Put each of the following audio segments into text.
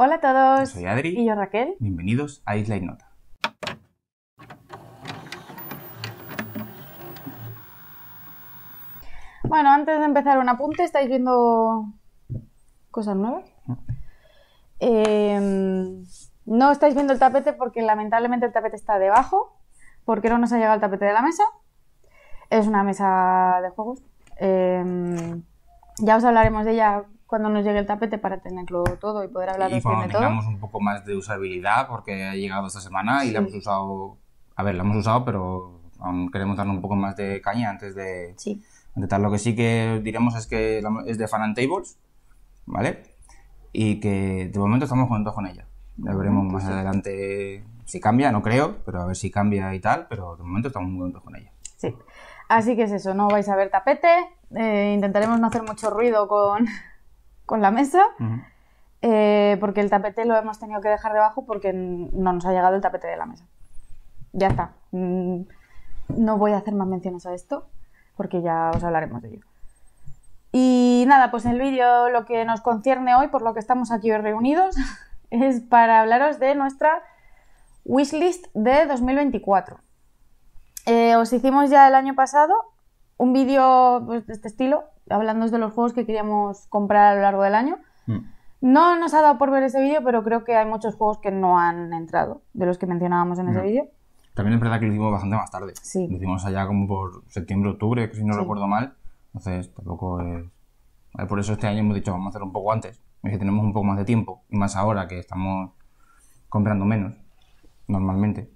Hola a todos. soy Adri. Y yo Raquel. Bienvenidos a Isla Nota. Bueno, antes de empezar un apunte, ¿estáis viendo cosas nuevas? Em, no estáis viendo el tapete porque lamentablemente el tapete está debajo, porque no nos ha llegado el tapete de la mesa. Es una mesa de juegos. Em, ya os hablaremos de ella cuando nos llegue el tapete para tenerlo todo y poder hablar de todo. Y tengamos un poco más de usabilidad porque ha llegado esta semana y la hemos usado, a ver, la hemos usado, pero aún queremos darle un poco más de caña antes de... Sí. tal. Lo que sí que diremos es que es de Fan Tables, ¿vale? Y que de momento estamos contentos con ella. veremos más adelante si cambia, no creo, pero a ver si cambia y tal, pero de momento estamos muy contentos con ella. Sí. Así que es eso, no vais a ver tapete, eh, intentaremos no hacer mucho ruido con, con la mesa. Eh, porque el tapete lo hemos tenido que dejar debajo porque no nos ha llegado el tapete de la mesa. Ya está. Mm, no voy a hacer más menciones a esto porque ya os hablaremos de ello. Y nada, pues el vídeo lo que nos concierne hoy, por lo que estamos aquí reunidos, es para hablaros de nuestra wishlist de 2024. Eh, os hicimos ya el año pasado un vídeo pues, de este estilo, Hablando de los juegos que queríamos comprar a lo largo del año. Mm. No nos ha dado por ver ese vídeo, pero creo que hay muchos juegos que no han entrado, de los que mencionábamos en ese mm. vídeo. También es verdad que lo hicimos bastante más tarde. Lo hicimos allá como por septiembre, octubre, si no recuerdo mal. Entonces, tampoco es... Eh, por eso este año hemos dicho, vamos a hacerlo un poco antes. Es que tenemos un poco más de tiempo, y más ahora que estamos comprando menos, normalmente.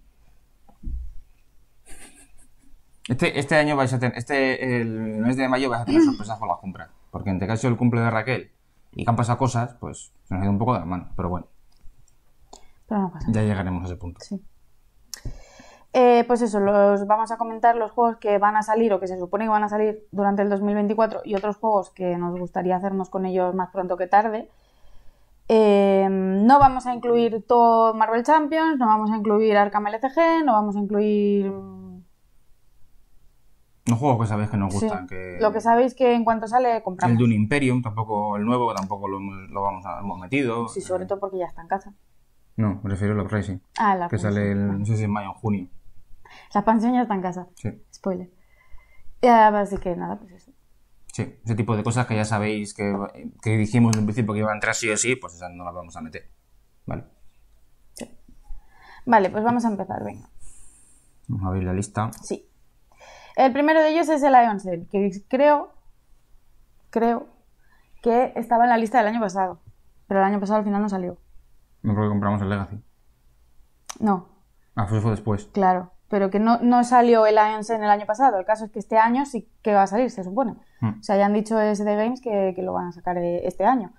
Este, este, año vais a tener, este, el mes de mayo vais a tener mm. sorpresas con las compras. Porque en te caso el cumple de Raquel y que han pasado cosas, pues se nos ha ido un poco de la mano. Pero bueno. ya llegaremos a ese punto. Eh, pues eso, los vamos a comentar los juegos que van a salir o que se supone que van a salir durante el 2024 y otros juegos que nos gustaría hacernos con ellos más pronto que tarde. Eh, no vamos a incluir todo Marvel Champions, no vamos a incluir Arkham LCG, no vamos a incluir los juegos que sabéis que nos gustan. Que... Lo que sabéis que en cuanto sale, compramos. El de un Imperium, tampoco el nuevo, tampoco lo, vamos a, hemos metido. Sí, sobre todo porque ya está en casa. No, me refiero a la Ah, la Que sale, el, no sé si en mayo o junio. La expansión ya está en casa. Sí. Spoiler. así que nada, pues eso. Sí, ese tipo de cosas que ya sabéis que, que dijimos en principio que iban a entrar sí o sí, pues esas no las vamos a meter. Vale. Sí. Vale, pues vamos a empezar, venga. Vamos a abrir la lista. Sí. El primero de ellos es el Ionsen, que creo, creo que estaba en la lista del año pasado, pero el año pasado al final no salió. No que compramos el Legacy. No. Ah, fue después. Claro, pero que no, no salió el Ionsen el año pasado. El caso es que este año sí que va a salir, se supone. Mm. O sea, ya han dicho SD Games que, lo van a sacar eh, este año.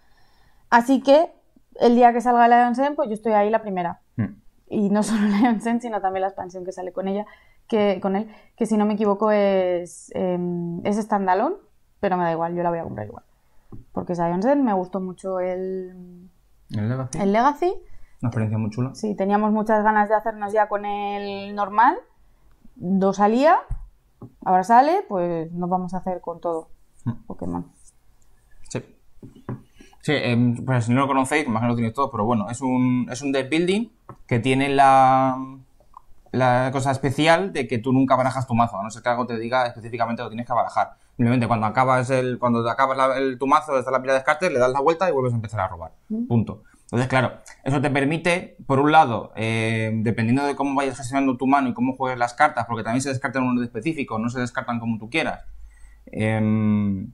Así que el día que salga el Ionsen, pues yo estoy ahí la primera. Mm. Y no solo el Ionsen, sino también la expansión que sale con ella que, con él, que si no me equivoco es, eh, es standalone, pero me da igual, yo la voy a comprar igual. Porque Zion Zen me gustó mucho el, el Legacy. Una experiencia muy chula. Sí, teníamos muchas ganas de hacernos ya con el normal. Dos salía, ahora sale, pues nos vamos a hacer con todo. Mm. Pokémon. Sí. Sí, em, pues si no lo conocéis, imagino que lo tenéis todo, pero bueno, es un, es un building que tiene la, la cosa especial de que tú nunca barajas tu mazo, a no ser que algo te diga específicamente lo tienes que barajar. Simplemente cuando acabas el, cuando te acabas el, tu mazo, está la pila de descartes le das la vuelta y vuelves a empezar a robar. Punto. Entonces, claro, eso te permite, por un lado, eh, dependiendo de cómo vayas gestionando tu mano y cómo juegues las cartas, porque también se descartan unos de específicos, no se descartan como tú quieras. Em,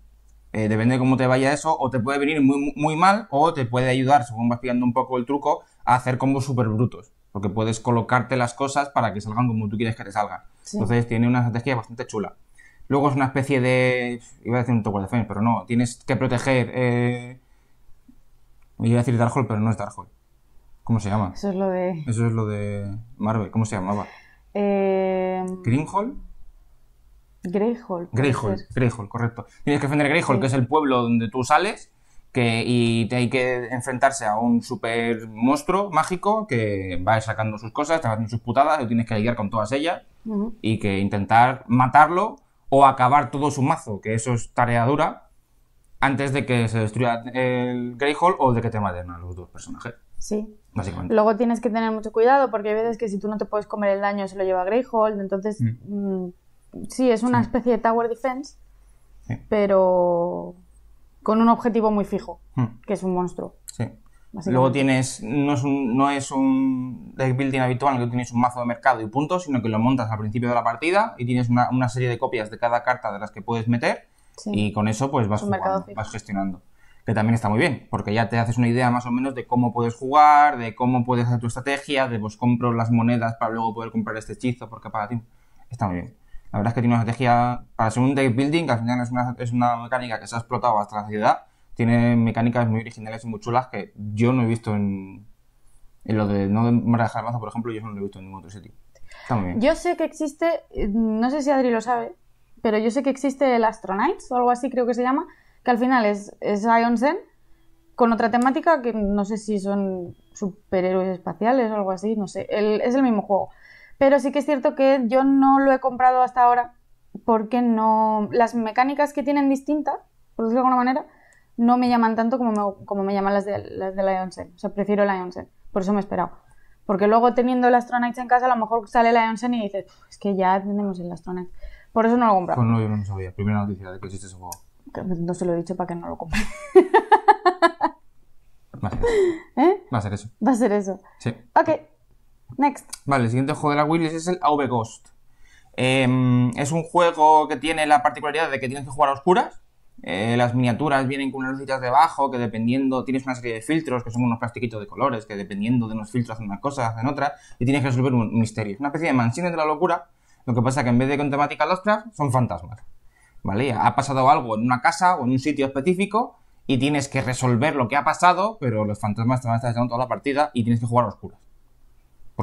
eh, depende de cómo te vaya eso, o te puede venir muy, muy mal, o te puede ayudar, según vas pillando un poco el truco, a hacer combos súper brutos porque puedes colocarte las cosas para que salgan como tú quieres que te salgan. Entonces tiene una estrategia bastante chula. Luego es una especie de... Iba a decir un tower defense, pero no. Tienes que proteger... Eh, iba a decir Darkhold, pero no es Darkhold. ¿Cómo se llama? Eso es lo de... Eso es lo de Marvel. ¿Cómo se llamaba? Eh... Greenhall. Greyhall. Greyhall, correcto. Tienes que defender Greyhall, que es el pueblo donde tú sales que, y hay que enfrentarse a un super monstruo mágico que va sacando sus cosas, está haciendo sus putadas, y tienes que lidiar con todas ellas y que intentar matarlo o acabar todo su mazo, que eso es tarea dura, antes de que se destruya el Greyhall o de que te maten a los dos personajes. Sí. Básicamente. Luego tienes que tener mucho cuidado porque hay veces que si tú no te puedes comer el daño se lo lleva Greyhold, entonces mm. Mm, sí, es una especie de Tower Defense, pero con un objetivo muy fijo, hmm. que es un monstruo. Sí. Luego tienes, no es, un, no es un deck building habitual en el que tienes un mazo de mercado y puntos, sino que lo montas al principio de la partida y tienes una, una serie de copias de cada carta de las que puedes meter y con eso pues vas, vas gestionando. Que también está muy bien, porque ya te haces una idea más o menos de cómo puedes jugar, de cómo puedes hacer tu estrategia, de pues compro las monedas para luego poder comprar este hechizo porque para ti Está muy bien. La verdad es que tiene una estrategia para ser un deck building, que al final es una, es una mecánica que se ha explotado hasta la ciudad. Tiene mecánicas muy originales y muy chulas que yo no he visto en, en lo de no manejar mazo, por ejemplo, yo no lo he visto en ningún otro sitio. Yo sé que existe, no sé si Adri lo sabe, pero yo sé que existe el astronauts o algo así creo que se llama, que al final es, es Ion Zen con otra temática que no sé si son superhéroes espaciales o algo así, no sé. es el mismo juego. Pero sí que es cierto que yo no lo he comprado hasta ahora porque no. Las mecánicas que tienen distintas, por decirlo de alguna manera, no me llaman tanto como me, como me llaman las de, las de O sea, prefiero la Lion's Por eso me he esperado. Porque luego teniendo la Astronite en casa, a lo mejor sale la Lion's y dices, es que ya tenemos el Astronite. Por eso no lo he comprado. Pues no, yo no lo sabía. Primera noticia de que existe ese juego. no se lo he dicho para que no lo compre. Va a ser eso. ¿Eh? Va a ser eso. Va a ser eso. Sí. Ok. Next. Vale, el siguiente juego de la Willis es el AV Ghost. Em, es un juego que tiene la particularidad de que tienes que jugar a oscuras. Eh, las miniaturas vienen con unas rositas debajo que dependiendo, tienes una serie de filtros que son unos plastiquitos de colores que dependiendo de unos filtros hacen unas cosas, hacen otras y tienes que resolver un misterio. Es una especie de mansión de la locura, lo que pasa es que en vez de con temática Lovecraft son fantasmas. ¿Vale? Ha pasado algo en una casa o en un sitio específico y tienes que resolver lo que ha pasado, pero los fantasmas te van a estar echando toda la partida y tienes que jugar a oscuras.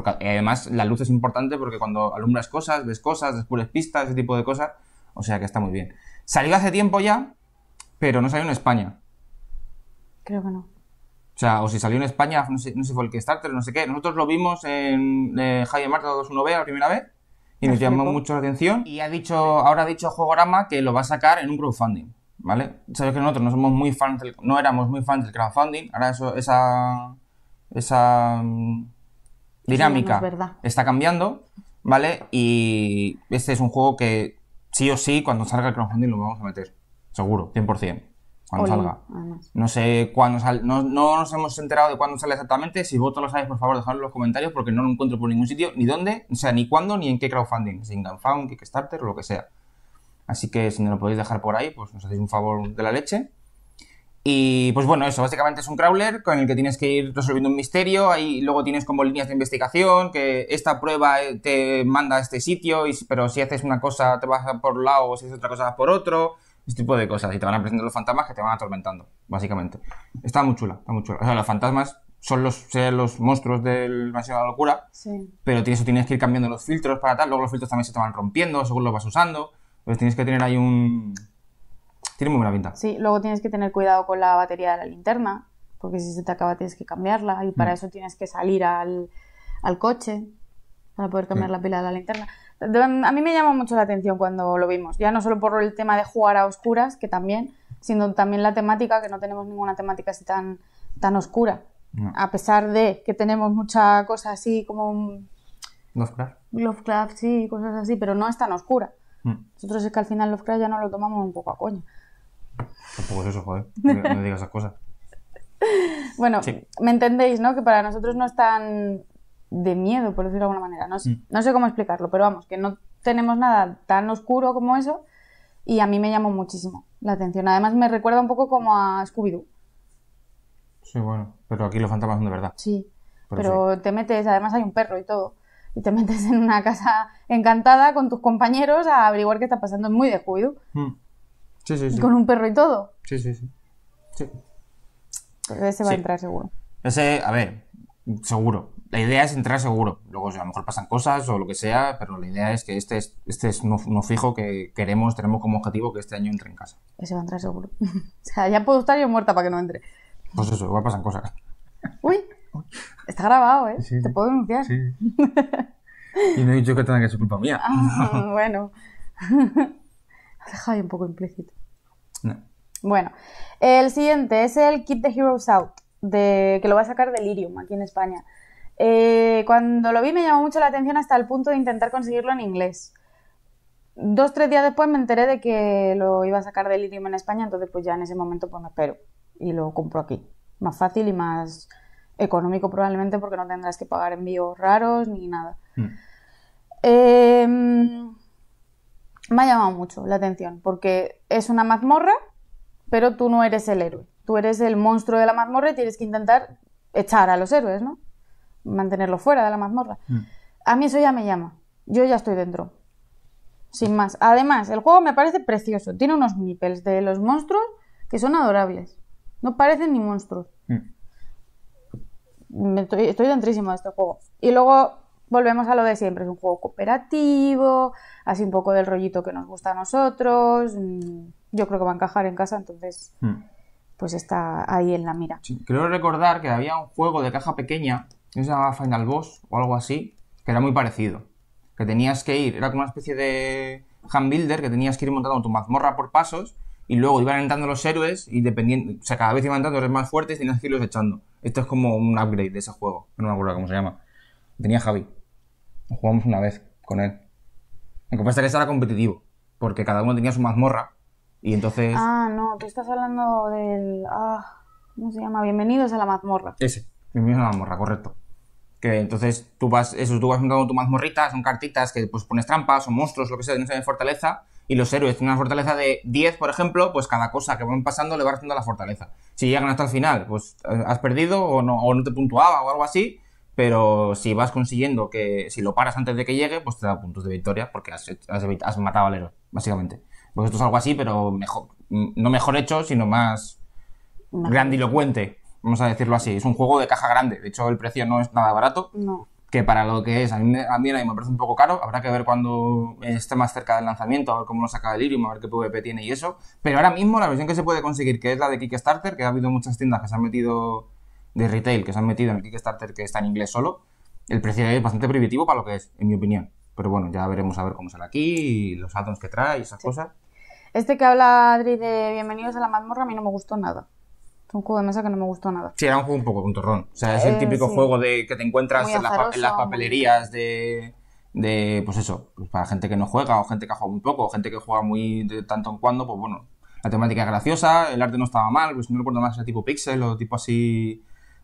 Porque además la luz es importante porque cuando alumbras cosas, ves cosas, descubres pistas, ese tipo de cosas. O sea que está muy bien. Salió hace tiempo ya, pero no salió en España. Creo que no. O sea, o si salió en España, no sé, si fue el Kickstarter, no sé qué. Nosotros lo vimos en eh, Javier Marta 21B la primera vez y nos llamó mucho la atención. Y ha dicho, ahora ha dicho Juegorama que lo va a sacar en un crowdfunding, ¿vale? Sabes que nosotros no somos muy fans no éramos muy fans del crowdfunding. Ahora eso, esa, esa mm, dinámica está cambiando, ¿vale? Y este es un juego que sí o sí, cuando salga el crowdfunding lo vamos a meter, seguro, 100%. Cuando salga. No sé cuándo sale. No, no, nos hemos enterado de cuándo sale exactamente. Si vosotros lo sabéis, por favor, dejadlo en los comentarios porque no lo encuentro por ningún sitio, ni dónde, o sea, ni cuándo, ni en qué crowdfunding. sin en Gunfound, Kickstarter o lo que sea. Así que si no lo podéis dejar por ahí, pues nos hacéis un favor de la leche. Y pues bueno, eso, básicamente es un crawler con el que tienes que ir resolviendo un misterio, ahí luego tienes como líneas de investigación, que esta prueba eh, te manda a este sitio, y, pero si haces una cosa te vas por un lado, o si haces otra cosa por otro, este tipo de cosas, y te van a presentar los fantasmas que te van atormentando, básicamente. Está muy chula, está muy chula. O sea, los fantasmas son los, los monstruos del Mansión de la Locura, sí. pero tienes, tienes que ir cambiando los filtros para tal, luego los filtros también se te van rompiendo según los vas usando, pues tienes que tener ahí un tiene muy buena pinta. Sí, luego tienes que tener cuidado con la batería de la linterna, porque si se te acaba tienes que cambiarla y para mm. eso tienes que salir al, coche para poder cambiar mm. la pila de la linterna. A mí me llamó mucho la atención cuando lo vimos, ya no solo por el tema de jugar a oscuras, que también, sino también la temática, que no tenemos ninguna temática así tan, tan oscura. A pesar de que tenemos mucha cosa así como... Lovecraft. Lovecraft, sí, cosas así, pero no es tan oscura. Mm. Nosotros es que al final Lovecraft ya no lo tomamos un poco a coña. Tampoco es eso, joder. No, me digas esas cosas. Bueno, me entendéis, ¿no? Que para nosotros no es tan de miedo, por decirlo de alguna manera. No, mm. no sé cómo explicarlo, pero vamos, que no tenemos nada tan oscuro como eso y a mí me llamó muchísimo la atención. Además me recuerda un poco como a Scooby-Doo. Sí, bueno, pero aquí los fantasmas son de verdad. Sí, pero, te metes, además hay un perro y todo, y te metes en una casa encantada con tus compañeros a averiguar qué está pasando. Es muy de Scooby-Doo. Mm. Sí, sí, sí. con un perro y todo. Sí, sí, sí. sí. ese va a entrar seguro. Ese, a ver, seguro. La idea es entrar seguro. Luego, a lo mejor pasan cosas o lo que sea, pero la idea es que este es, este es uno, fijo que queremos, tenemos como objetivo que este año entre en casa. Ese va a entrar seguro. o sea, ya puedo estar yo muerta para que no entre. Pues eso, igual pasan cosas. Uy, está grabado, ¿eh? Te puedo denunciar. Sí. Y no he dicho que tenga que ser culpa mía. Ah, bueno. Has dejado ahí un poco implícito. Bueno, el siguiente es el Kit the Heroes Out, de, que lo va a sacar Delirium aquí en España. Eh, cuando lo vi me llamó mucho la atención hasta el punto de intentar conseguirlo en inglés. Dos, tres días después me enteré de que lo iba a sacar Delirium en España, entonces pues ya en ese momento pues me espero y lo compro aquí. Más fácil y más económico probablemente porque no tendrás que pagar envíos raros ni nada. Eh, me ha llamado mucho la atención, porque es una mazmorra, pero tú no eres el héroe. Tú eres el monstruo de la mazmorra y tienes que intentar echar a los héroes, ¿no? Mantenerlos fuera de la mazmorra. Mm. A mí eso ya me llama. Yo ya estoy dentro. Sin más. Además, el juego me parece precioso. Tiene unos nipples de los monstruos que son adorables. No parecen ni monstruos. Mm. estoy, estoy dentrísimo de este juego. Y luego volvemos a lo de siempre, es un juego cooperativo, así un poco del rollito que nos gusta a nosotros. Mm, yo creo que va a encajar en casa, entonces hmm. pues está ahí en la mira. creo recordar que había un juego de caja pequeña, que se llamaba Final Boss o algo así, que era muy parecido. Que tenías que ir, era como una especie de hand builder que tenías que ir montando tu mazmorra por pasos y luego iban entrando los héroes y dependiendo, o sea, cada vez iban entrando los más fuertes y tenías que irlos echando. Esto es como un upgrade de ese juego, no me acuerdo cómo se llama. Tenía Javi. Jugamos una vez con él. en que pasa es que era competitivo, porque cada uno tenía su mazmorra y entonces... Ah, no, tú estás hablando del... Ah, ¿Cómo se llama? Bienvenidos a la mazmorra. Ese, bienvenidos a la mazmorra, correcto. Que entonces tú vas, eso, tú vas tu mazmorrita, son cartitas que pues pones trampas, o monstruos, lo que sea, en esa fortaleza. Y los héroes tienen una fortaleza de 10, por ejemplo, pues cada cosa que van pasando le va haciendo la fortaleza. Si llegan hasta el final, pues eh, has perdido o no, o no te puntuaba o algo así, pero si vas consiguiendo que, si lo paras antes de que llegue, pues te da puntos de victoria porque has, matado al héroe, básicamente. Pues esto es algo así, pero mejor, no mejor hecho, sino más grandilocuente, vamos a decirlo así. Es un juego de caja grande, de hecho el precio no es nada barato. Que para lo que es, a mí, a mí me parece un poco caro. Habrá que ver cuando esté más cerca del lanzamiento, a ver cómo lo saca Delirium, a ver qué PvP tiene y eso. Pero ahora mismo la versión que se puede conseguir, que es la de Kickstarter, que ha habido muchas tiendas que se han metido de retail que se han metido en el Kickstarter que está en inglés solo, el precio es bastante prohibitivo para lo que es, en mi opinión. Pero bueno, ya veremos a ver cómo sale aquí, y los addons que trae y esas cosas. Este que habla Adri de Bienvenidos a la mazmorra a mí no me gustó nada. Es un juego de mesa que no me gustó nada. Sí, era un juego un poco torrón. O sea, es el eh, típico juego de que te encuentras en, las papelerías de, de, pues eso, pues para gente que no juega o gente que ha jugado muy poco o gente que juega muy de tanto en cuando, pues bueno, la temática es graciosa, el arte no estaba mal, pues no recuerdo más, era tipo pixel o tipo así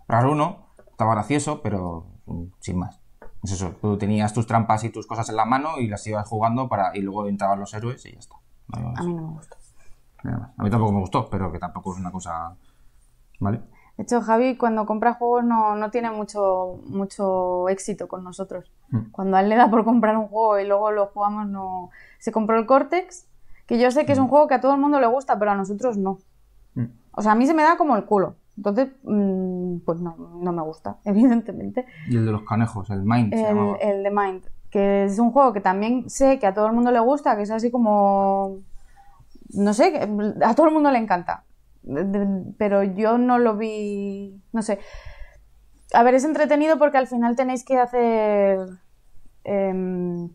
raro uno, estaba gracioso, pero mm, sin más. eso, tú tenías tus trampas y tus cosas en la mano y las ibas jugando para y luego entraban los héroes y ya está. a mí no me gustó. A mí tampoco me gustó, pero que tampoco es una cosa... ¿Vale? De hecho, Javi cuando compra juegos no, tiene mucho, mucho éxito con nosotros. Mm. Cuando a él le da por comprar un juego y luego lo jugamos, no... Se compró el Cortex, que yo sé que es un mm. juego que a todo el mundo le gusta, pero a nosotros no. O sea, a mí se me da como el culo. Entonces, mm, pues no, no me gusta, evidentemente. Y el de los conejos, el Mind. el, de Mind, que es un juego que también sé que a todo el mundo le gusta, que es así como... No sé, a todo el mundo le encanta. Pero yo no lo vi, no sé. A ver, es entretenido porque al final tenéis que hacer em,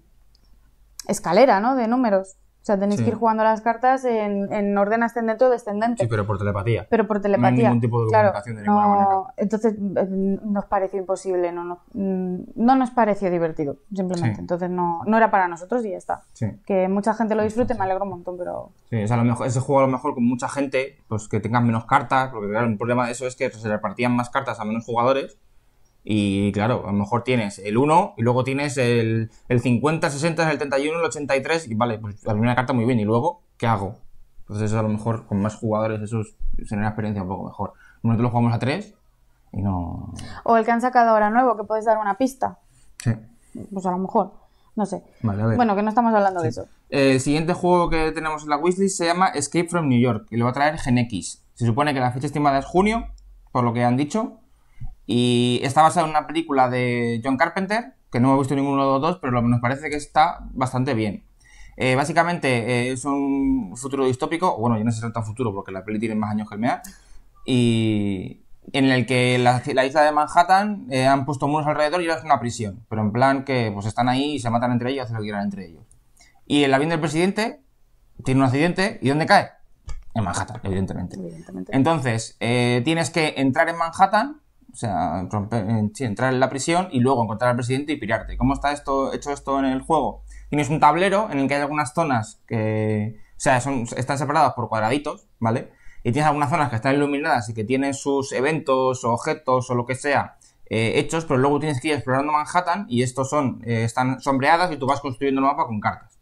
escalera, ¿no? De números sea, tenéis que ir jugando las cartas en, en, orden ascendente o descendente. Sí, pero por telepatía. Pero por telepatía. No hay ningún tipo de comunicación de ninguna no, manera. Entonces mm, nos pareció imposible, no, no, mm, no nos pareció divertido, simplemente. Entonces no, no era para nosotros y ya está. Que mucha gente lo disfrute, me alegro un montón, pero... Sí, a lo mejor, ese juego a lo mejor con mucha gente, pues que tengan menos cartas, porque claro, un problema de eso es que se repartían más cartas a menos jugadores y claro, a lo mejor tienes el 1 y luego tienes el, el 50, 60, el 31, el 83 y vale, pues la primera carta muy bien. ¿Y luego qué hago? Entonces pues eso a lo mejor con más jugadores eso sería una experiencia un poco mejor. Nosotros lo jugamos a 3 y no... O el que han sacado ahora nuevo, que puedes dar una pista. Sí. Pues a lo mejor, no sé. Bueno, que no estamos hablando de eso. Eh, el siguiente juego que tenemos en la wishlist se llama Escape from New York y lo va a traer x Se supone que la fecha estimada es junio, por lo que han dicho y está basada en una película de John Carpenter, que no he visto ninguno de los dos, pero nos parece que está bastante bien. Eh, básicamente eh, es un futuro distópico, bueno, yo no sé si es futuro porque la peli tiene más años que el MEA, y en el que la, isla de Manhattan eh, han puesto muros alrededor y ahora es una prisión, pero en plan que pues están ahí y se matan entre ellos, Y hacen lo que quieran entre ellos. Y el avión del presidente tiene un accidente y ¿dónde cae? En Manhattan, evidentemente. evidentemente. Entonces, tienes que entrar en Manhattan o sea, eh, entrar en la prisión y luego encontrar al presidente y pirarte. ¿Cómo está esto, hecho esto en el juego? Tienes un tablero en el que hay algunas zonas que, o sea, son, están separadas por cuadraditos, ¿vale? Y tienes algunas zonas que están iluminadas y que tienen sus eventos o objetos o lo que sea eh, hechos, pero luego tienes que ir explorando Manhattan y estos son, eh, están sombreadas y tú vas construyendo el mapa con cartas.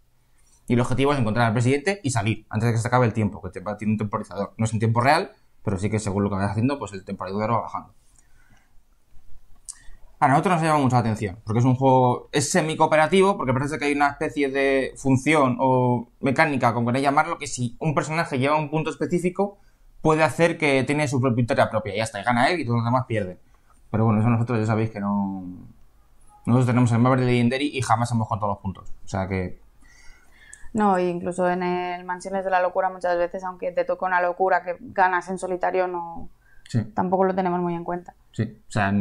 Y el objetivo es encontrar al presidente y salir antes de que se acabe el tiempo, que tiene un temporizador. No es en tiempo real, pero sí que según lo que vayas haciendo, pues el temporizador va bajando a nosotros nos llama mucha atención, porque es un juego, es semi-cooperativo, porque parece que hay una especie de función o mecánica, como queréis llamarlo, que si un personaje lleva un punto específico, puede hacer que tiene su propia victoria propia, y hasta y gana él y todos los demás pierden. Pero bueno, eso nosotros ya sabéis que no... Nosotros tenemos el de Legendary y jamás hemos contado los puntos, o sea que... No, e incluso en el Mansiones de la Locura muchas veces, aunque te toca una locura que ganas en solitario, no... Tampoco lo tenemos muy en cuenta. Sí, o sea,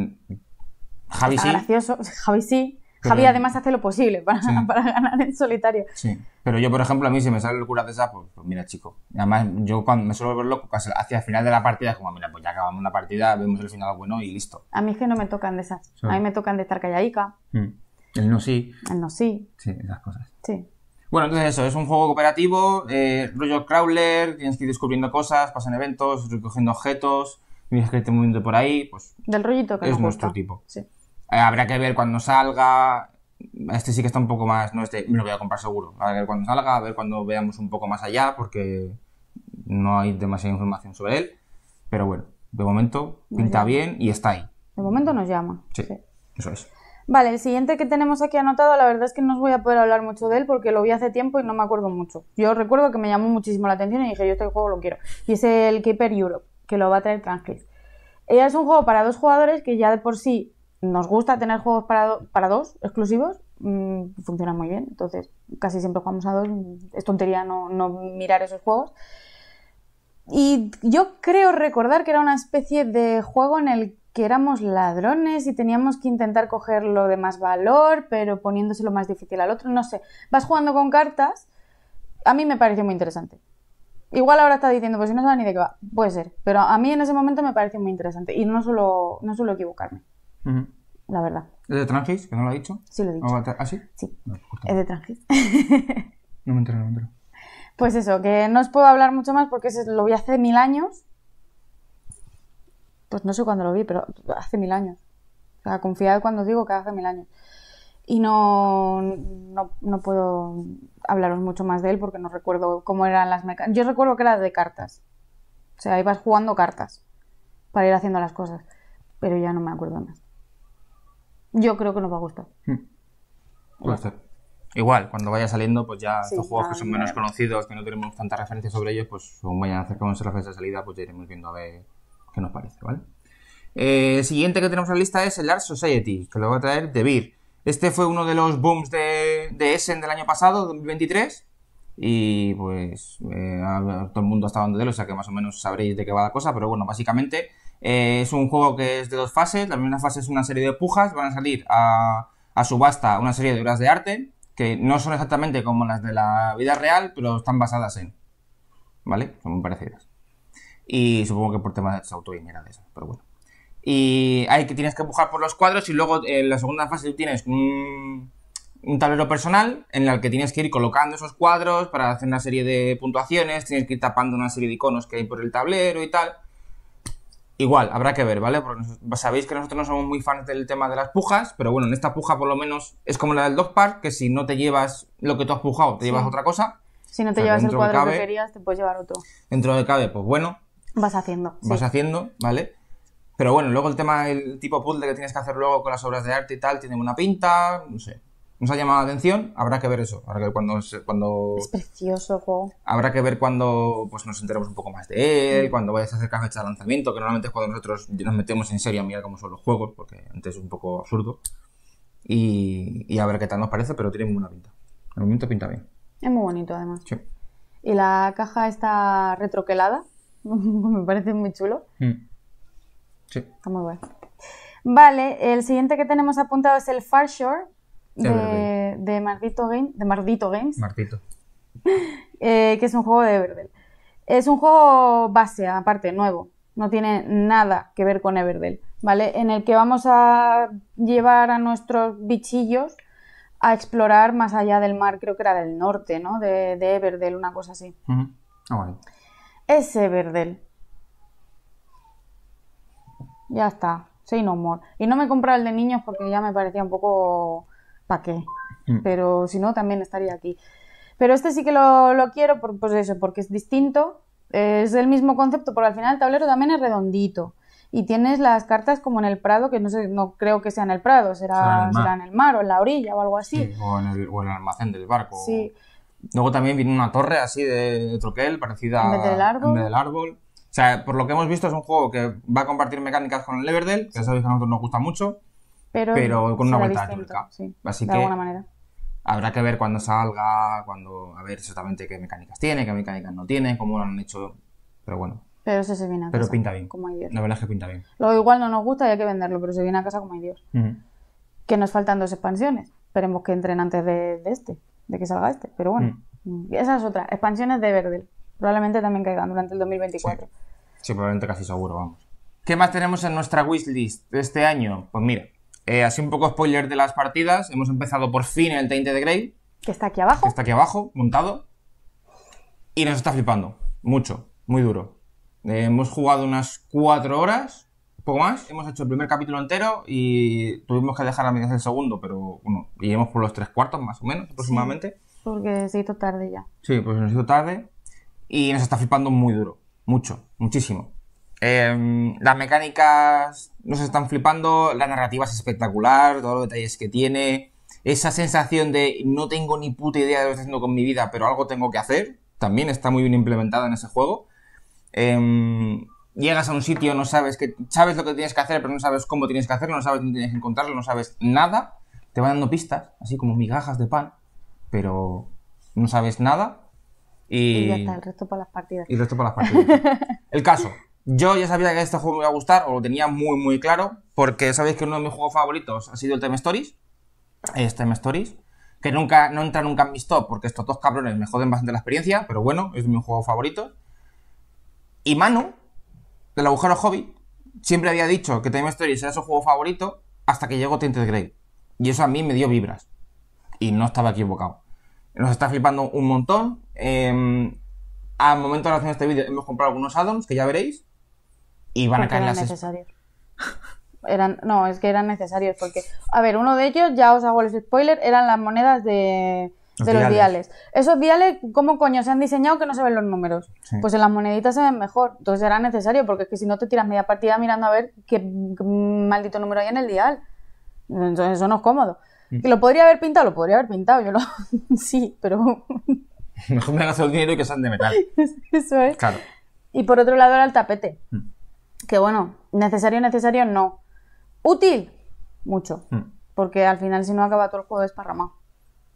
Javi sí. gracioso. Javi sí. Javi además hace lo posible para, ganar en solitario. Sí, pero yo, por ejemplo, a mí si me sale locura de esa, pues, pues, mira, chico. Además, yo cuando me suelo volver loco, hacia el final de la partida es como, mira, pues ya acabamos la partida, vemos el final bueno y listo. A mí es que no me tocan de esas. A mí me tocan de estar calladica. Mm. El no sí. El no sí. Sí, esas cosas. Sí. Bueno, entonces eso, es un juego cooperativo, eh, rollo crawler, tienes que ir descubriendo cosas, pasan eventos, recogiendo objetos, tienes que irte moviendo por ahí, pues... Del rollito que Es nuestro tipo. Sí. Eh, habrá que ver cuando salga. Este sí que está un poco más. No, este me lo voy a comprar seguro. A ver cuando salga, a ver cuando veamos un poco más allá, porque no hay demasiada información sobre él. Pero bueno, de momento pinta bien y está ahí. De momento nos llama. Sí, sí, eso es. Vale, el siguiente que tenemos aquí anotado, la verdad es que no os voy a poder hablar mucho de él porque lo vi hace tiempo y no me acuerdo mucho. Yo recuerdo que me llamó muchísimo la atención y dije, yo este juego lo quiero. Y es el Keeper Europe, que lo va a traer Transcript. Eh, es un juego para dos jugadores que ya de por sí nos gusta tener juegos para, dos exclusivos, mm, Funciona muy bien. Entonces, casi siempre jugamos a dos. Es tontería no, mirar esos juegos. Y yo creo recordar que era una especie de juego en el que éramos ladrones y teníamos que intentar coger lo de más valor, pero poniéndose lo más difícil al otro. No sé, vas jugando con cartas. A mí me pareció muy interesante. Igual ahora está diciendo, pues si no sabe ni de qué va. Puede ser, pero a mí en ese momento me pareció muy interesante y no suelo, no suelo equivocarme. La verdad. ¿Es de Trangis? ¿Que no lo ha dicho? Sí, lo he dicho. ¿Ah, sí? Sí. Pues es de Trangis. no me entero, Pues eso, que no os puedo hablar mucho más porque lo vi hace mil años. Pues no sé cuándo lo vi, pero hace mil años. O sea, confiad cuando digo que hace mil años. Y no, no, no puedo hablaros mucho más de él porque no recuerdo cómo eran las mecánicas. Yo recuerdo que era de cartas. O sea, ibas jugando cartas para ir haciendo las cosas. Pero ya no me acuerdo más yo creo que nos va a gustar. Hmm. Igual, cuando vaya saliendo, pues ya estos juegos que son menos conocidos, que no tenemos tanta referencia sobre ellos, pues cuando vayan acercándose a la fecha de salida, pues ya iremos viendo a ver qué nos parece, ¿vale? Eh, siguiente que tenemos en la lista es el Art Society, que lo va a traer De Beer. Este fue uno de los booms de, Essen del año pasado, 2023. Y pues eh, todo el mundo está hablando de él, o sea que más o menos sabréis de qué va la cosa, pero bueno, básicamente eh, es un juego que es de dos fases. La primera fase es una serie de pujas. Van a salir a, a subasta una serie de obras de arte que no son exactamente como las de la vida real, pero están basadas en. ¿Vale? Son muy parecidas. Y supongo que por temas de auto de eso, pero bueno. Y hay que tienes que pujar por los cuadros y luego eh, en la segunda fase tú tienes un, un tablero personal en el que tienes que ir colocando esos cuadros para hacer una serie de puntuaciones, tienes que ir tapando una serie de iconos que hay por el tablero y tal. Igual, habrá que ver, ¿vale? Porque pues sabéis que nosotros no somos muy fans del tema de las pujas, pero bueno, en esta puja por lo menos es como la del Dog Park, que si no te llevas lo que tú has pujado, te llevas otra cosa. Si no te llevas el cuadro que, querías, te puedes llevar otro. Dentro de cabe, pues bueno. Vas haciendo. Vas haciendo, ¿vale? Pero bueno, luego el tema, el tipo puzzle que tienes que hacer luego con las obras de arte y tal, tiene una pinta, no sé nos ha llamado la atención, habrá que ver eso. Habrá que ver cuando. cuando es precioso juego. Habrá que ver cuando pues, nos enteremos un poco más de él, cuando vayas a hacer fecha de lanzamiento, que normalmente es cuando nosotros nos metemos en serio a mirar cómo son los juegos, porque antes es un poco absurdo. Y, y a ver qué tal nos parece, pero tiene muy buena pinta. en el momento pinta bien. Es muy bonito, además. Sí. Y la caja está retroquelada. Me parece muy chulo. Mm. Sí. Está muy bueno. Vale, el siguiente que tenemos apuntado es el Far Shore, de, de, Mardito de Mardito Games. Eh, que es un juego de Everdell. Es un juego base, aparte, nuevo. No tiene nada que ver con Everdell, ¿vale? En el que vamos a llevar a nuestros bichillos a explorar más allá del mar, creo que era del norte, ¿no? De, de Everdell, una cosa así. Ah, -huh. Es Everdell. Ya está. Soy no Y no me he comprado el de niños porque ya me parecía un poco ¿para qué? Mm. Pero si no, también estaría aquí. Pero este sí que lo, quiero, por, pues eso, porque es distinto, es el mismo concepto, porque al final el tablero también es redondito. Y tienes las cartas como en el Prado, que no sé, no creo que sea en el Prado, será, en, el mar o en la orilla o algo así. o, en el, almacén del barco. Sí. Luego también viene una torre así de, troquel, parecida a... del árbol. del árbol. O sea, por lo que hemos visto es un juego que va a compartir mecánicas con el Everdell, que ya sabéis que a nosotros nos gusta mucho pero, con una vuelta de Así que alguna manera. Habrá que ver cuando salga, cuando a ver exactamente qué mecánicas tiene, qué mecánicas no tiene, cómo lo han hecho, pero bueno. Pero se viene a casa. Pero pinta bien. La verdad es que pinta bien. Lo igual no nos gusta y hay que venderlo, pero se viene a casa como hay Dios. Que nos faltan dos expansiones. Esperemos que entren antes de, este, de que salga este. Pero bueno, Y esas esa es otra. Expansiones de Verdel. Probablemente también caigan durante el 2024. Sí, sí probablemente casi seguro, vamos. ¿Qué más tenemos en nuestra wishlist de este año? Pues mira, eh, así un poco spoiler de las partidas. Hemos empezado por fin el Tainted de Grey. Que está aquí abajo. Que está aquí abajo, montado. Y nos está flipando. Mucho, muy duro. Eh, hemos jugado unas cuatro horas, poco más. Hemos hecho el primer capítulo entero y tuvimos que dejar a medias el segundo, pero bueno, iremos por los tres cuartos más o menos aproximadamente. porque se hizo tarde ya. Sí, pues nos hizo tarde y nos está flipando muy duro. Mucho, muchísimo. Em, las mecánicas nos están flipando, la narrativa es espectacular, todos los detalles que tiene, esa sensación de no tengo ni puta idea de lo que estoy haciendo con mi vida, pero algo tengo que hacer, también está muy bien implementada en ese juego. Em, llegas a un sitio, no sabes que sabes lo que tienes que hacer, pero no sabes cómo tienes que hacerlo, no sabes dónde tienes que encontrarlo, no sabes nada. Te van dando pistas, así como migajas de pan, pero no sabes nada. Y, y ya está, el resto para las partidas. Y el resto para las partidas. el caso, yo ya sabía que este juego me iba a gustar, o lo tenía muy, muy claro, porque sabéis que uno de mis juegos favoritos ha sido el Time Stories. Es Time Stories. Que nunca, no entra nunca en mi top, porque estos dos cabrones me joden bastante la experiencia, pero bueno, es mi juego favorito. Y Manu, del agujero hobby, siempre había dicho que Time Stories era su juego favorito hasta que llegó Tinted Grey. Y eso a mí me dio vibras. Y no estaba equivocado. Nos está flipando un montón. Em, al momento de hacer este vídeo hemos comprado algunos addons que ya veréis. Y a caer las... necesarios. Eran, no, es que eran necesarios porque... A ver, uno de ellos, ya os hago el spoiler, eran las monedas de, los, de Esos diales, ¿cómo coño se han diseñado que no se ven los números? Pues en las moneditas se ven mejor. Entonces era necesario porque es que si no te tiras media partida mirando a ver qué, maldito número hay en el dial. Entonces eso no es cómodo. Mm. lo podría haber pintado? Lo podría haber pintado, yo lo... sí, pero... Mejor me gasto el dinero y que sean de metal. Eso es. Claro. Y por otro lado era el tapete. Mm que bueno, necesario, necesario, no. Útil, mucho. Mm. Porque al final, si no, acaba todo el juego desparramado.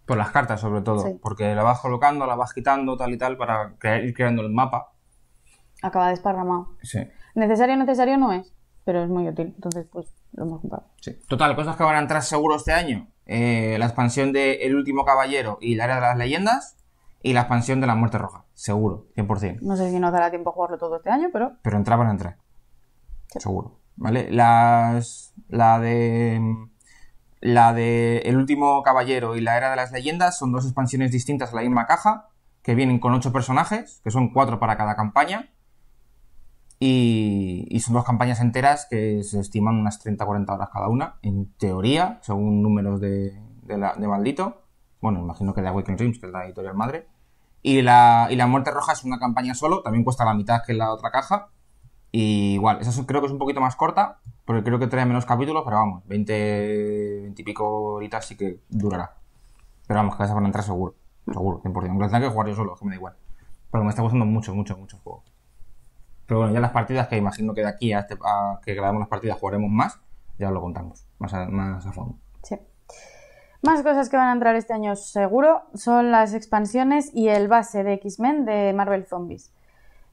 Por las cartas, sobre todo. Porque la vas colocando, la vas quitando, tal y tal, para ir creando el mapa. Acaba desparramado. Sí. Necesario, necesario no es, pero es muy útil. Entonces, pues lo hemos comprado. Sí. Total, cosas que van a entrar seguro este año. Eh, la expansión de El Último Caballero y la área de las Leyendas. Y la expansión de la Muerte Roja, seguro, 100%. No sé si nos dará tiempo a jugarlo todo este año, pero... Pero entrar van a entrar seguro. ¿Vale? la de. La de El último caballero y la era de las leyendas son dos expansiones distintas a la misma caja, que vienen con ocho personajes, que son cuatro para cada campaña. Y, son dos campañas enteras que se estiman unas 30-40 horas cada una, en teoría, según números de, de, Maldito. Bueno, imagino que de Awakening Dreams, que es la editorial madre. Y la, y la Muerte Roja es una campaña solo, también cuesta la mitad que la otra caja. Y igual, esa creo que es un poquito más corta, porque creo que trae menos capítulos, pero vamos, 20, 20 y pico horitas sí que durará. Pero vamos, que van a entrar seguro, seguro, 100%. Aunque que jugar yo solo, que me da igual. Pero me está gustando mucho, mucho, mucho el juego. Pero bueno, ya las partidas, que imagino que de aquí este, a, que grabemos las partidas jugaremos más, ya lo contamos, más a, más a fondo. Sí. Más cosas que van a entrar este año seguro son las expansiones y el base de X-Men de Marvel Zombies,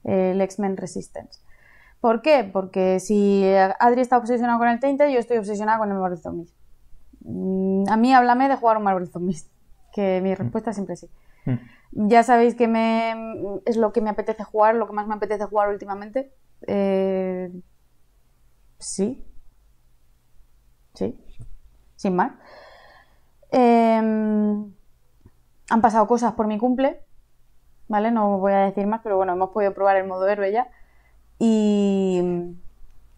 el X-Men Resistance. ¿Por qué? Porque si Adri está obsesionado con el Tainted, yo estoy obsesionada con el Marvel Zombies. Mm, a mí háblame de jugar un Marble Zombies, que mi mm. respuesta siempre es sí. Mm. Ya sabéis que es lo que me apetece jugar, lo que más me apetece jugar últimamente. Eh, sí. Sí. Sin más. Em, han pasado cosas por mi cumple. ¿Vale? No voy a decir más, pero bueno, hemos podido probar el modo héroe ya. Y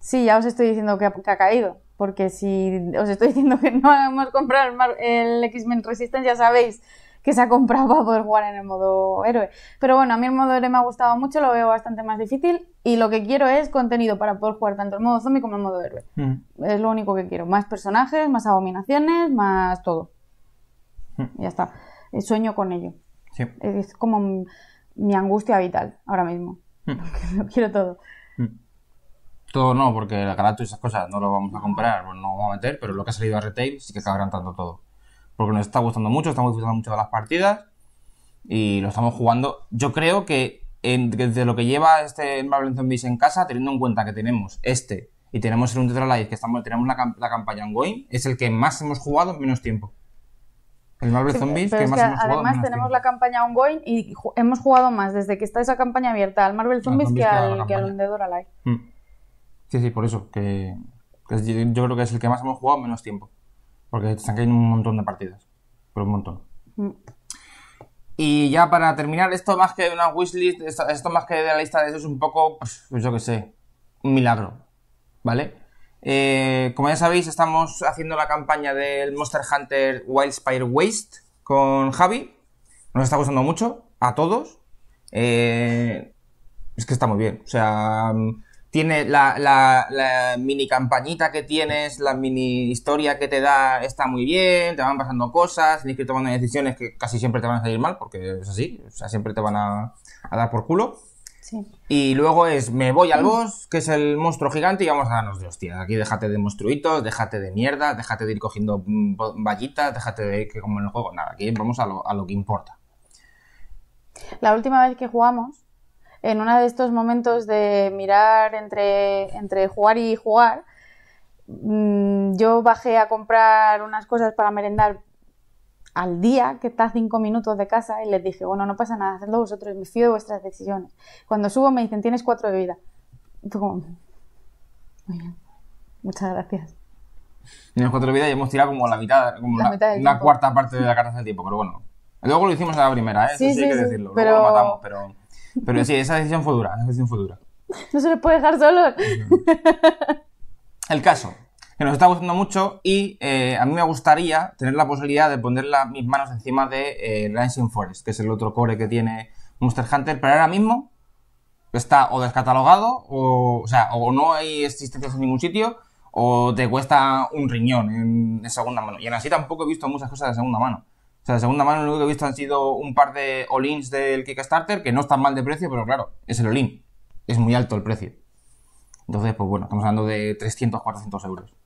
sí, ya os estoy diciendo que ha, caído, porque si os estoy diciendo que no hemos comprado el, el X-Men Resistance, ya sabéis que se ha comprado para poder jugar en el modo héroe. Pero bueno, a mí el modo héroe me ha gustado mucho, lo veo bastante más difícil y lo que quiero es contenido para poder jugar tanto el modo zombie como el modo héroe. Mm. Es lo único que quiero. Más personajes, más abominaciones, más todo. Mm. Ya está. Eh, sueño con ello. Es como mi angustia vital ahora mismo. quiero todo. Mm. Todo no, porque la Galato y esas cosas no lo vamos a comprar, no no vamos a meter, pero lo que ha salido a retail sí que está tanto todo. Porque nos está gustando mucho, estamos disfrutando mucho de las partidas y lo estamos jugando. Yo creo que desde lo que lleva este Marvel Zombies en casa, teniendo en cuenta que tenemos este y tenemos el Undertale que estamos, tenemos la, la campaña ongoing, es el que más hemos jugado en menos tiempo. El Marvel Zombies, que, más además tenemos la campaña ongoing y hemos jugado más desde que está esa campaña abierta al Marvel Zombies, que, al, que al Alive. Mm. Sí, sí, por eso. Que, yo creo que es el que más hemos jugado menos tiempo. Porque están cayendo un montón de partidas. Pero un montón. Mm. Y ya para terminar, esto más que una wishlist, esto, más que de la lista de eso es un poco, pues, yo qué sé, un milagro. ¿Vale? Eh, como ya sabéis, estamos haciendo la campaña del Monster Hunter Wild Spire Waste con Javi. Nos está gustando mucho, a todos. Eh, es que está muy bien. O sea, tiene la, mini campañita que tienes, la mini historia que te da, está muy bien, te van pasando cosas, tienes que ir tomando decisiones que casi siempre te van a salir mal, porque es así, o sea, siempre te van a dar por culo. Y luego es, me voy al boss, que es el monstruo gigante, y vamos a darnos de hostia. Aquí déjate de monstruitos, déjate de mierda, déjate de ir cogiendo mm, vallitas, déjate de que como en el juego, nada, aquí vamos a lo, a lo que importa. La última vez que jugamos, en uno de estos momentos de mirar entre, entre jugar y jugar, mm, yo bajé a comprar unas cosas para merendar al día que está a cinco minutos de casa y les dije, bueno, no pasa nada, hacedlo vosotros, me fío de vuestras decisiones. Cuando subo me dicen, tienes cuatro de vida. como, muchas gracias. Tienes cuatro de vida y hemos tirado como la mitad, como la, una cuarta parte de la carta del tiempo, pero bueno. Luego lo hicimos a la primera, ¿eh? Sí, sí, hay que decirlo, pero... luego lo matamos, pero, pero sí, esa decisión fue dura, esa decisión fue dura. No se les puede dejar solos. El caso, que nos está gustando mucho y eh, a mí me gustaría tener la posibilidad de poner mis manos encima de eh, Forest, que es el otro core que tiene Monster Hunter, pero ahora mismo está o descatalogado, o, sea, o no hay existencias en ningún sitio, o te cuesta un riñón en, segunda mano. Y en así tampoco he visto muchas cosas de segunda mano. O sea, de segunda mano lo único que he visto han sido un par de all del Kickstarter, que no están mal de precio, pero claro, es el all Es muy alto el precio. Entonces, pues bueno, estamos hablando de 300, 400 euros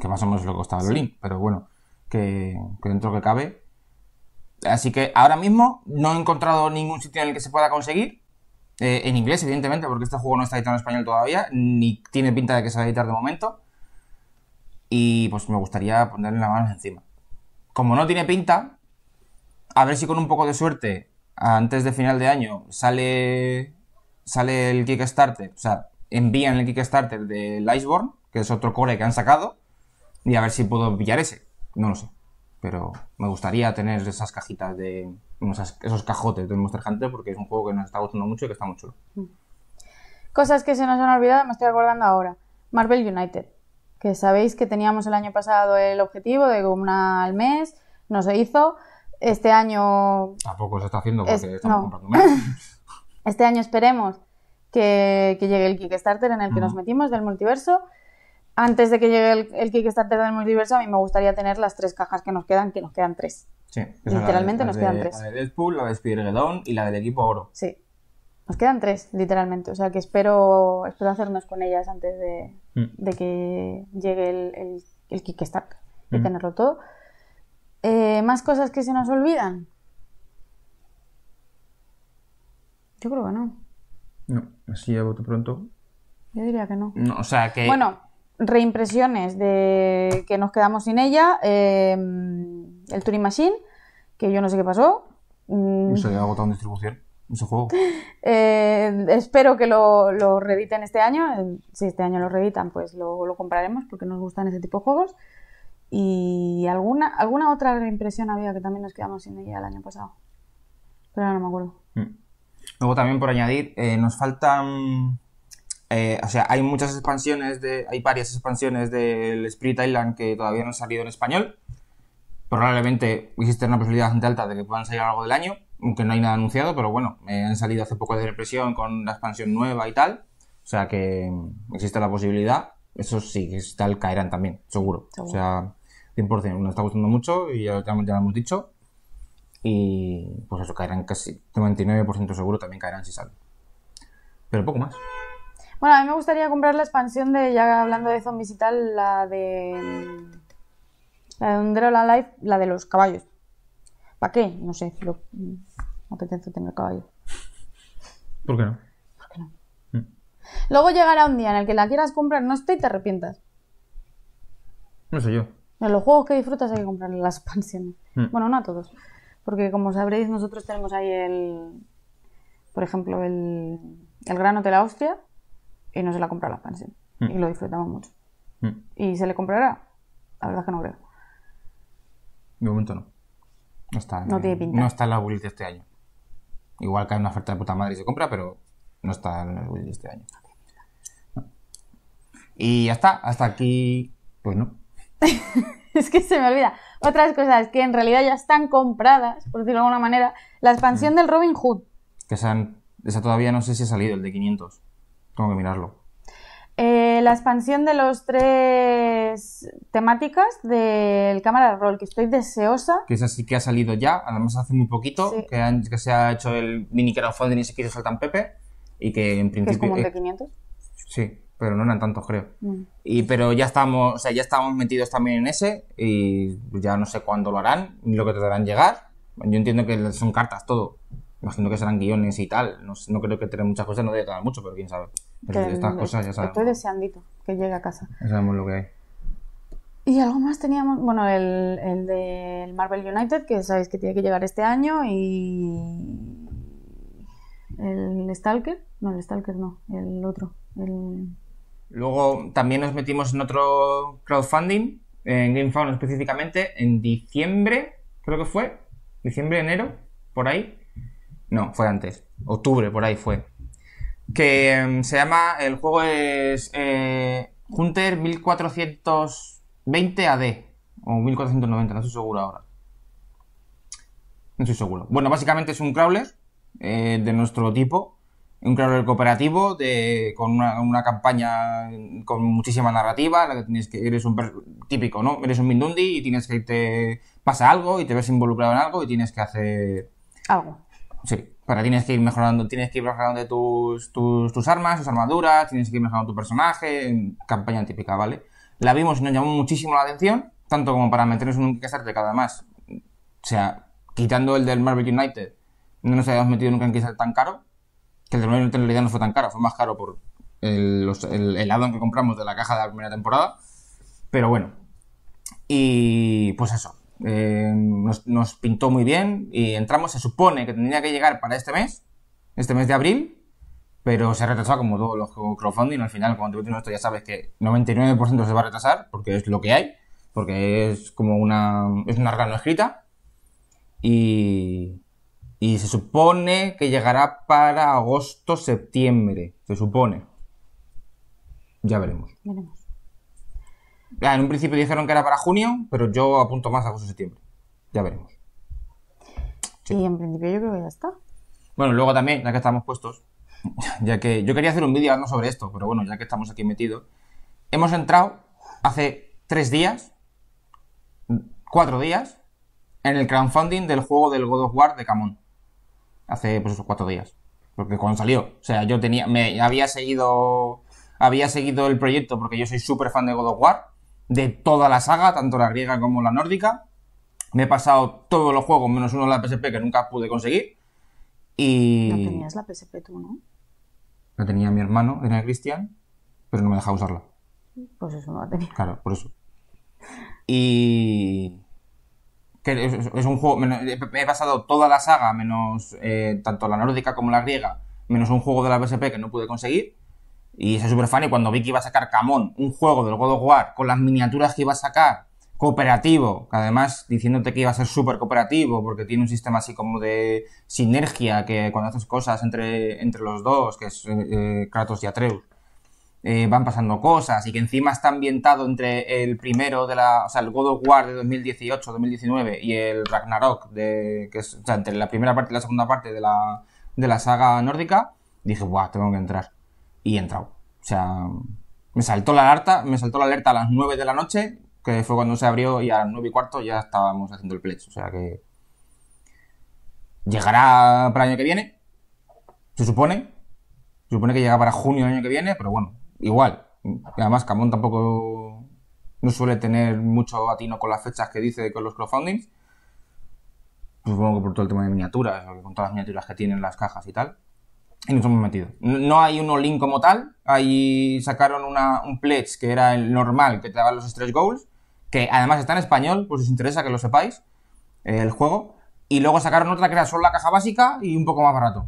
que más o menos es lo que costaba el link pero bueno, que, dentro que cabe. Así que ahora mismo no he encontrado ningún sitio en el que se pueda conseguir, eh, en inglés, evidentemente, porque este juego no está editado en español todavía, ni tiene pinta de que se va a editar de momento. Y pues me gustaría ponerle las manos encima. Como no tiene pinta, a ver si con un poco de suerte, antes de final de año, sale, sale el Kickstarter, o sea, envían el Kickstarter del Iceborne, que es otro core que han sacado, y a ver si puedo pillar ese. No lo sé. Pero me gustaría tener esas cajitas de. esos cajotes de Monster Hunter porque es un juego que nos está gustando mucho y que está muy chulo. Mm. Cosas que se nos han olvidado, me estoy acordando ahora. Marvel United. Que sabéis que teníamos el año pasado el objetivo de una al mes, no se hizo. Este año. Tampoco se está haciendo porque estamos comprando este año esperemos que, llegue el Kickstarter en el que nos metimos del multiverso antes de que llegue el, el Kickstarter del multiverso, a mí me gustaría tener las tres cajas que nos quedan, que nos quedan tres. Sí, literalmente nos quedan tres. La de Deadpool, la de Spider-Man y la del equipo oro. Sí. Nos quedan tres, literalmente. O sea que espero, espero hacernos con ellas antes de, mm. que llegue el, el, Kickstarter y mm. tenerlo todo. Eh, ¿Más cosas que se nos olvidan? Yo creo que no. No, así a voto pronto. Yo diría que no. no. O sea que. Bueno, reimpresiones de que nos quedamos sin ella, em, el Turing Machine, que yo no sé qué pasó. No mm. se ha agotado en distribución ese juego. Eh, espero que lo, lo, reediten este año. Em, si este año lo reeditan, pues lo, compraremos porque nos gustan ese tipo de juegos. Y alguna, alguna otra reimpresión había que también nos quedamos sin ella el año pasado. Pero no me acuerdo. Mm. Luego también por añadir, eh, nos faltan eh, o sea, hay muchas expansiones, de, hay varias expansiones del Spirit Island que todavía no han salido en español. Probablemente existe una posibilidad bastante alta de que puedan salir algo del año, aunque no hay nada anunciado, pero bueno, eh, han salido hace poco de represión con la expansión nueva y tal. O sea que existe la posibilidad. Eso sí, que tal caerán también, seguro. O sea, 100%. Nos está gustando mucho y ya, ya lo hemos dicho. Y pues eso, caerán casi 99% seguro, también caerán si salen. Pero poco más. Bueno, a mí me gustaría comprar la expansión de, ya hablando de zombies y tal, la de. La de Undero La Life, la de los caballos. ¿Para qué? No sé, No te tener caballo ¿Por qué no? ¿Por qué no? Luego llegará un día en el que la quieras comprar, no estoy, y te arrepientas. No sé yo. En los juegos que disfrutas hay que comprar las expansiones. Mm. Bueno, no a todos. Porque como sabréis, nosotros tenemos ahí el. Por ejemplo, el, el de la Austria y no se la comprado la expansión. Mm. Y lo disfrutamos mucho. Mm. ¿Y se le comprará? La verdad es que no creo. De momento no. No está, en la de este año. Igual cae una oferta de puta madre y se compra, pero no está en la de este año. Y ya está, hasta aquí, pues no. es que se me olvida. Otras cosas que en realidad ya están compradas, por decirlo de alguna manera. La expansión mm. del Robin Hood. Que sean esa todavía no sé si ha salido, el de 500. Tengo que mirarlo. Eh, la expansión de los tres temáticas del cámara de rol, que estoy deseosa. Que es así que ha salido ya, además hace muy poquito, que, se ha hecho el mini crowdfunding y se quiso saltan Pepe. Y que en principio. es como de 500? sí, pero no eran tantos, creo. Mm. Y, pero ya estamos, o sea, ya estamos metidos también en ese y ya no sé cuándo lo harán, ni lo que te darán llegar. Yo entiendo que son cartas todo, imagino que serán guiones y tal. No, creo que tenga muchas cosas, no debe tener mucho, pero quién sabe. Pero estas cosas ya sabemos. Estoy deseandito que llegue a casa. Ya sabemos lo que hay. Y algo más teníamos, bueno, el, el del Marvel United, que sabéis que tiene que llegar este año, y el Stalker, no, el Stalker no, el otro. Luego también nos metimos en otro crowdfunding, en GameFound específicamente, en diciembre, creo que fue, diciembre, enero, por ahí, no, fue antes. Octubre, por ahí fue. Que em, se llama. El juego es. Eh, Hunter 1420 AD. O 1490, no estoy seguro ahora. No estoy seguro. Bueno, básicamente es un crawler. Eh, de nuestro tipo. Un crawler cooperativo de, con una, campaña con muchísima narrativa, que tienes que eres un típico, ¿no? Eres un Mindundi y tienes que irte pasa algo y te ves involucrado en algo y tienes que hacer algo. Sí, para tienes que ir mejorando, tienes que ir mejorando tus, tus, tus armas, tus armaduras, tienes que ir mejorando tu personaje, campaña típica, ¿vale? La vimos y nos llamó muchísimo la atención, tanto como para meternos en un de cada más. o sea, quitando el del Marvel United, no nos habíamos metido nunca en Kickstarter tan caro, que el de Marvel United en no fue tan caro, fue más caro por el, los, el addon que compramos de la caja de la primera temporada, pero bueno. Y pues eso, eh, nos, pintó muy bien y entramos, se supone que tendría que llegar para este mes, este mes de abril, pero se ha retrasado como todos los crowdfunding, al final cuando tú esto ya sabes que 99% se va a retrasar porque es lo que hay, porque es como una, es una regla no escrita y, y se supone que llegará para agosto, septiembre, se supone. Ya veremos. veremos en un principio dijeron que era para junio, pero yo apunto más a agosto-septiembre. Ya veremos. Sí. Y en principio yo creo que ya está. Bueno, luego también, ya que estamos puestos, ya que yo quería hacer un vídeo hablando sobre esto, pero bueno, ya que estamos aquí metidos, hemos entrado hace tres días, cuatro días, en el crowdfunding del juego del God of War de Camón. Hace, pues esos cuatro días. Porque cuando salió, o sea, yo tenía, me había seguido, había seguido el proyecto porque yo soy súper fan de God of War de toda la saga, tanto la griega como la nórdica. Me he pasado todos los juegos, menos uno de la PSP que nunca pude conseguir. Y... No tenías la PSP tú, ¿no? La tenía mi hermano, era Cristian, pero no me dejaba usarla. Pues eso no la tenía. Claro, por eso. Y... es, un juego, he pasado toda la saga, menos eh, tanto la nórdica como la griega, menos un juego de la PSP que no pude conseguir. Y ese súper fan y cuando vi que iba a sacar Camón, un juego del God of War, con las miniaturas que iba a sacar, cooperativo, que además diciéndote que iba a ser súper cooperativo, porque tiene un sistema así como de sinergia, que cuando haces cosas entre, entre los dos, que es eh, eh, Kratos y Atreus, eh, van pasando cosas, y que encima está ambientado entre el primero de la, o sea, el God of War de 2018-2019 y el Ragnarok, de, que es, o sea, entre la primera parte y la segunda parte de la, de la saga nórdica, dije, guau, tengo que entrar y entrado. O sea, me saltó la alerta, me saltó la alerta a las 9 de la noche, que fue cuando se abrió, y a las 9 y cuarto ya estábamos haciendo el pledge. O sea que. Llegará para el año que viene. Se supone. Se supone que llega para junio del año que viene, pero bueno, igual. Además, Camón tampoco no suele tener mucho atino con las fechas que dice con los crowdfundings. Pues supongo que por todo el tema de miniaturas, con todas las miniaturas que tienen las cajas y tal y nos hemos metido. No hay un all como tal, ahí sacaron un pledge que era el normal, que te daban los stretch goals, que además está en español, pues os interesa que lo sepáis, eh, el juego, y luego sacaron otra que era solo la caja básica y un poco más barato.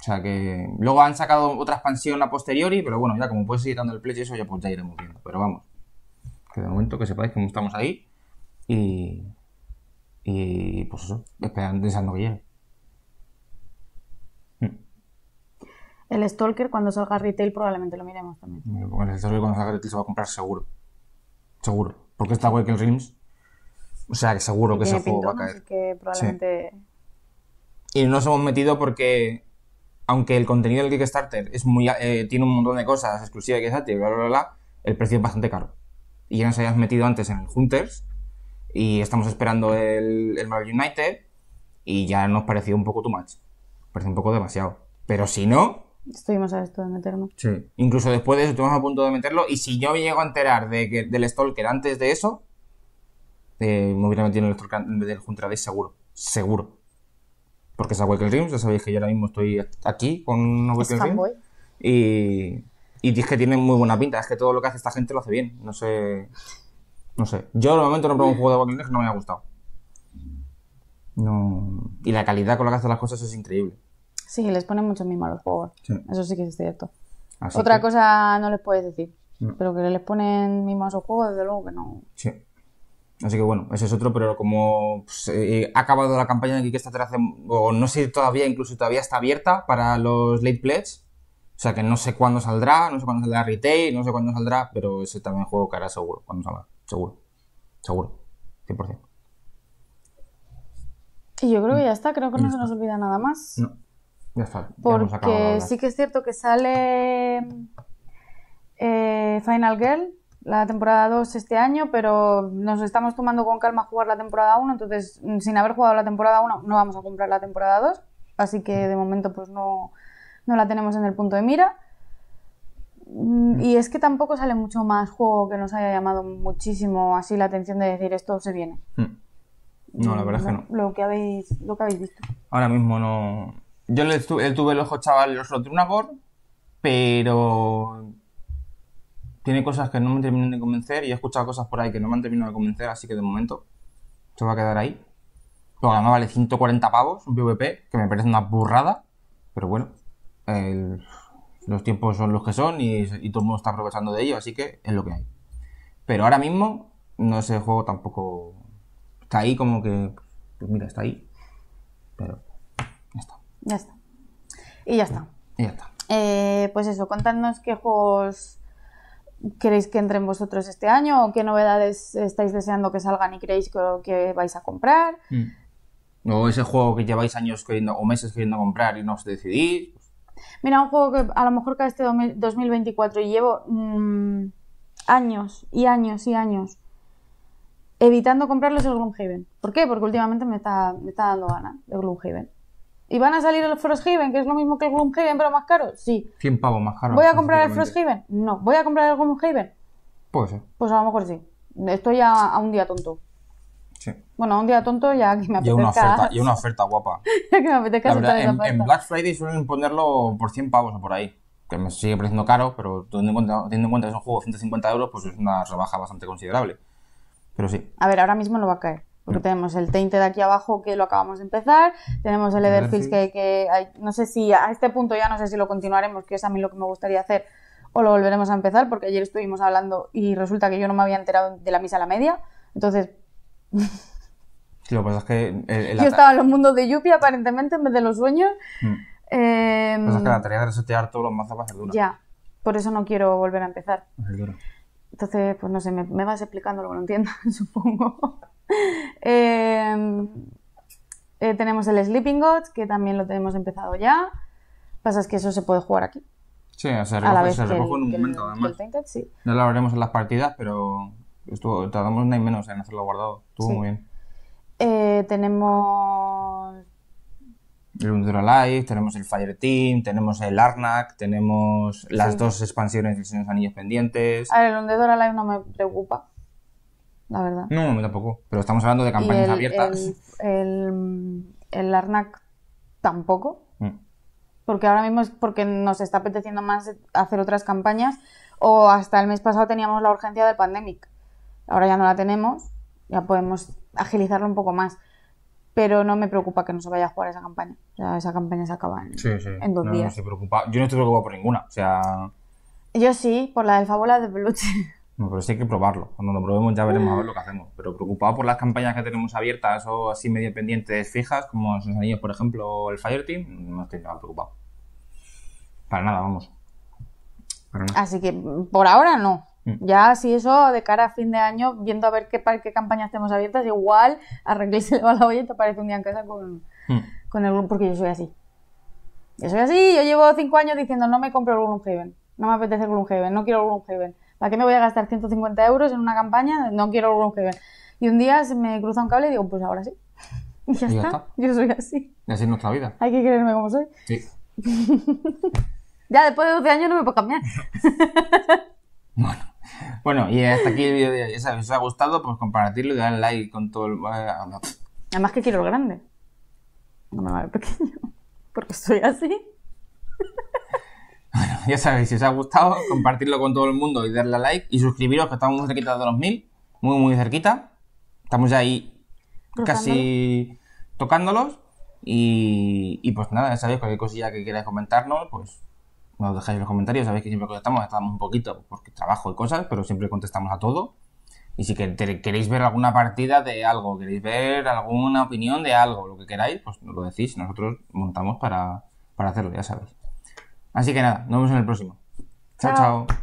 O sea que luego han sacado otra expansión a posteriori, pero bueno, ya como puedes ir dando el pledge y eso ya pues ya iremos viendo, pero vamos. Que de momento que sepáis que estamos ahí y, y pues eso, esperando, que llegue. El Stalker cuando salga retail probablemente lo miremos también. Porque el Stalker cuando salga retail se va a comprar seguro. Seguro. Porque está el Rims. O sea, que seguro que ese juego va a caer. Que probablemente... Y nos hemos metido porque, aunque el contenido del Kickstarter es muy, eh, tiene un montón de cosas exclusivas de Kickstarter, bla, bla, bla, bla, el precio es bastante caro. Y ya nos habíamos metido antes en el Hunters y estamos esperando el, Marvel United y ya nos pareció un poco too much. Parece un poco demasiado. Pero si no, Estuvimos a esto de meternos. Sí. Incluso después de eso estuvimos a punto de meterlo. Y si yo me llego a enterar de que, del Stalker antes de eso, eh, me hubiera metido en el Stalker en vez del Junta Day seguro. Seguro. Porque es Wacken Dreams, ya sabéis que yo ahora mismo estoy aquí con un Y, y es que tiene muy buena pinta. Es que todo lo que hace esta gente lo hace bien. No sé. No sé. Yo de momento no probé un juego de Wacken Dreams que no me ha gustado. Y la calidad con la que hace las cosas es increíble. Sí, les ponen mucho mimo a los juegos. Eso sí que es cierto. Otra cosa no les puedes decir. Mm. Pero que les ponen mimo a juego juegos, desde luego que no. Sí. Así que bueno, ese es otro, pero como pues, eh, ha acabado la campaña de Kickstarter hace, o no sé todavía, incluso todavía está abierta para los late pledges. O sea que no sé cuándo saldrá, no sé cuándo saldrá retail, no sé cuándo saldrá, pero ese también juego que seguro, cuando salga, seguro, seguro, 100%. Y yo creo que ya está, creo que no, no se nos olvida nada más. No porque sí que es cierto que sale eh, Final Girl, la temporada 2 este año, pero nos estamos tomando con calma jugar la temporada 1, entonces mm, sin haber jugado la temporada 1 no vamos a comprar la temporada 2, así que de momento pues no, la tenemos en el punto de mira. Mm, y es que tampoco sale mucho más juego que nos haya llamado muchísimo así la atención de decir esto se viene. Hmm. No, la verdad es que no. Lo que habéis, lo que habéis visto. Ahora mismo no, yo le tuve, el ojo chaval los Trunagor, pero tiene cosas que no me terminan de convencer y he escuchado cosas por ahí que no me han terminado de convencer, así que de momento se va a quedar ahí. que además vale 140 pavos un PvP, que me parece una burrada, pero bueno, los tiempos son los que son y, todo el mundo está aprovechando de ello, así que es lo que hay. Pero ahora mismo, no el juego tampoco está ahí como que, pues mira, está ahí, pero... Ya está. Y ya está. Y ya está. Eh, pues eso, contadnos qué juegos queréis que entren vosotros este año o qué novedades estáis deseando que salgan y creéis que, vais a comprar. Mm. O ese juego que lleváis años queriendo o meses queriendo comprar y no os decidís. Pues. Mira, un juego que a lo mejor cae este 2024 y llevo mm, años y años y años evitando comprarles el Gloomhaven. ¿Por qué? Porque últimamente me está, me está dando gana El Gloomhaven. ¿Y van a salir el Frosthaven, que es lo mismo que el Gloomhaven, pero más caro? Sí. 100 pavos más caro. ¿Voy a comprar el Frosthaven? No. ¿Voy a comprar el Gloomhaven? Puede ser. Pues a lo mejor sí. Estoy ya a un día tonto. Sí. Bueno, a un día tonto ya que me apetezca. Y una oferta, una oferta guapa. ya que me apetezca. La en, en, Black Friday suelen ponerlo por 100 pavos o por ahí. Que me sigue pareciendo caro, pero teniendo en cuenta, que es un juego de 150 euros, pues es una rebaja bastante considerable. Pero sí. A ver, ahora mismo no va a caer. Porque tenemos el de aquí abajo que lo acabamos de empezar, tenemos el Everfields que, no sé si a este punto ya no sé si lo continuaremos, que es a mí lo que me gustaría hacer, o lo volveremos a empezar, porque ayer estuvimos hablando y resulta que yo no me había enterado de la misa a la media, entonces... Lo que pasa es que... yo estaba en los mundos de Yuppie aparentemente en vez de los sueños. Mm. Em, es que la tarea de resetear todos los mazos va a ser dura. Ya, por eso no quiero volver a empezar. Entonces, pues no sé, me, me vas explicando lo que no entiendo supongo. Em, eh, tenemos el Sleeping Gods que también lo tenemos empezado ya. Pasa es que eso se puede jugar aquí. Sí, se recoge en un momento, además. No lo haremos en las partidas, pero estuvo, tardamos ni menos en hacerlo guardado. Estuvo muy bien. Eh, tenemos. El Undura Life, tenemos el Fire Team, tenemos el Arnak, tenemos las dos expansiones de los Anillos pendientes. A ver, el Undura no me preocupa la verdad. No, no, tampoco. Pero estamos hablando de campañas abiertas. El, el, Arnac tampoco. Mm. Porque ahora mismo es porque nos está apeteciendo más hacer otras campañas. O hasta el mes pasado teníamos la urgencia del pandemic. Ahora ya no la tenemos. Ya podemos agilizarlo un poco más. Pero no me preocupa que no se vaya a jugar esa campaña. esa campaña se acaba en, Yo no estoy preocupado por ninguna. O sea. Yo sí, por la de fábula de peluche. No, pero sí hay que probarlo. Cuando lo probemos ya veremos a ver mm. lo que hacemos. Pero preocupado por las campañas que tenemos abiertas o así medio pendientes fijas, como los por ejemplo, o el Fireteam, no estoy nada preocupado. Para nada, vamos. Así que por ahora no. Mm. Ya, si eso de cara a fin de año, viendo a ver qué, qué campañas tenemos abiertas, igual arregláis el y te un día en casa con, mm. con el Gloom porque yo soy así. Yo soy así, yo llevo cinco años diciendo no me compro el Gloomhaven, no me apetece el Gloomhaven, no quiero el Gloomhaven ¿Para qué me voy a gastar 150 euros en una campaña? No quiero algo que Y un día se me cruza un cable y digo, pues ahora sí. Y ya, está. Yo soy así. Y así es nuestra vida. Hay que creerme como soy. Sí. ya después de 12 años no me puedo cambiar. bueno. Bueno, y hasta aquí el vídeo de hoy. Si os ha gustado, pues compartirlo y darle like con todo el... Ah, Además que quiero el grande. No me va el pequeño. Porque soy así. Bueno, ya sabéis, si os ha gustado, compartirlo con todo el mundo y darle a like y suscribiros, que estamos muy cerquita de los mil, muy, muy cerquita. Estamos ya ahí casi tocándolos. Y, pues nada, ya sabéis, cualquier cosilla que queráis comentarnos, pues nos dejáis en los comentarios. Sabéis que siempre contestamos, estamos un poquito pues, porque trabajo y cosas, pero siempre contestamos a todo. Y si queréis ver alguna partida de algo, queréis ver alguna opinión de algo, lo que queráis, pues nos lo decís. Nosotros montamos para, para hacerlo, ya sabéis. Así que nada, nos vemos en el próximo. chao. chao.